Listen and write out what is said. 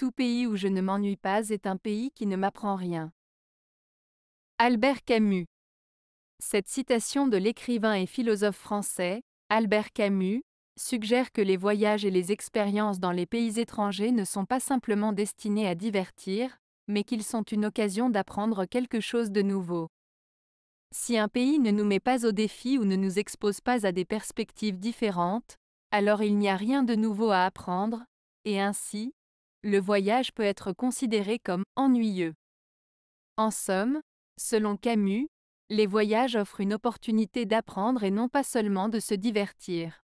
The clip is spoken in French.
Tout pays où je ne m'ennuie pas est un pays qui ne m'apprend rien. Albert Camus. Cette citation de l'écrivain et philosophe français, Albert Camus, suggère que les voyages et les expériences dans les pays étrangers ne sont pas simplement destinés à divertir, mais qu'ils sont une occasion d'apprendre quelque chose de nouveau. Si un pays ne nous met pas au défi ou ne nous expose pas à des perspectives différentes, alors il n'y a rien de nouveau à apprendre, et ainsi, le voyage peut être considéré comme ennuyeux. En somme, selon Camus, les voyages offrent une opportunité d'apprendre et non pas seulement de se divertir.